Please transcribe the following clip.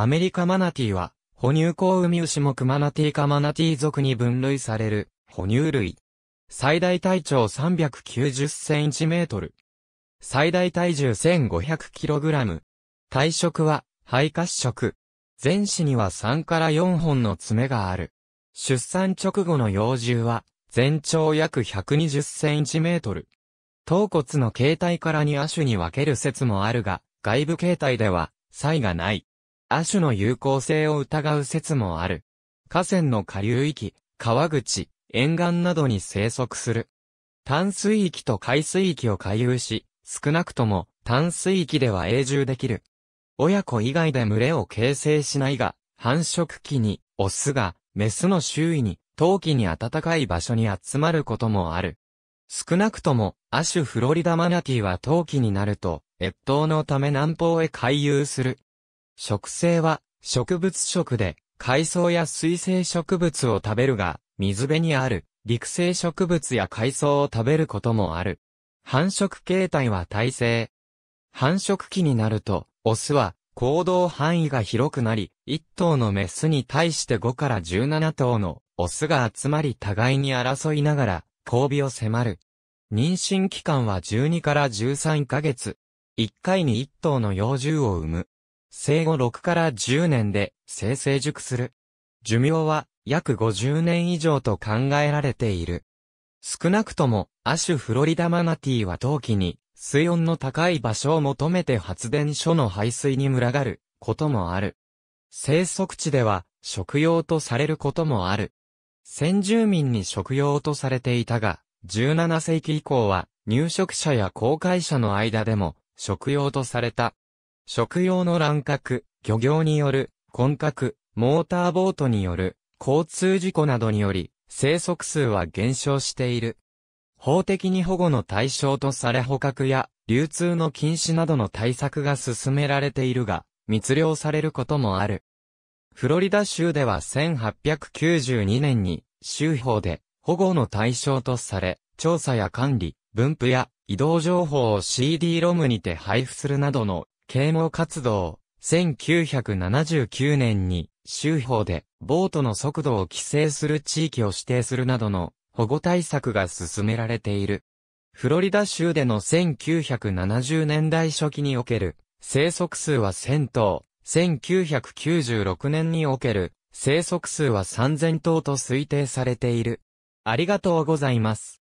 アメリカマナティーは、哺乳項海牛目マナティー科マナティー属に分類される、哺乳類。最大体長390センチメートル。最大体重1500キログラム。体色は、肺褐色。全肢には3から4本の爪がある。出産直後の幼獣は、全長約120センチメートル。頭骨の形態から2亜種に分ける説もあるが、外部形態では、差異がない。亜種の有効性を疑う説もある。河川の下流域、川口、沿岸などに生息する。淡水域と海水域を回遊し、少なくとも淡水域では永住できる。親子以外で群れを形成しないが、繁殖期に、オスが、メスの周囲に、冬季に暖かい場所に集まることもある。少なくとも、アシュフロリダマナティは冬季になると、越冬のため南方へ回遊する。植生は植物食で海藻や水生植物を食べるが、水辺にある陸生植物や海藻を食べることもある。繁殖形態は耐性。繁殖期になると、オスは行動範囲が広くなり、1頭のメスに対して5から17頭のオスが集まり互いに争いながら交尾を迫る。妊娠期間は12から13ヶ月。1回に1頭の幼獣を産む。生後6から10年で生成熟する。寿命は約50年以上と考えられている。少なくとも、アシュフロリダマナティは冬季に、水温の高い場所を求めて発電所の排水に群がることもある。生息地では食用とされることもある。先住民に食用とされていたが、17世紀以降は入植者や公開者の間でも食用とされた。食用の乱獲、漁業による、混獲、モーターボートによる、交通事故などにより、生息数は減少している。法的に保護の対象とされ捕獲や流通の禁止などの対策が進められているが、密漁されることもある。フロリダ州では1892年に州法で保護の対象とされ、調査や管理、分布や移動情報を CD ロムにて配布するなどの啓蒙活動、1979年に、州法で、ボートの速度を規制する地域を指定するなどの保護対策が進められている。フロリダ州での1970年代初期における生息数は1000頭、1996年における生息数は3000頭と推定されている。ありがとうございます。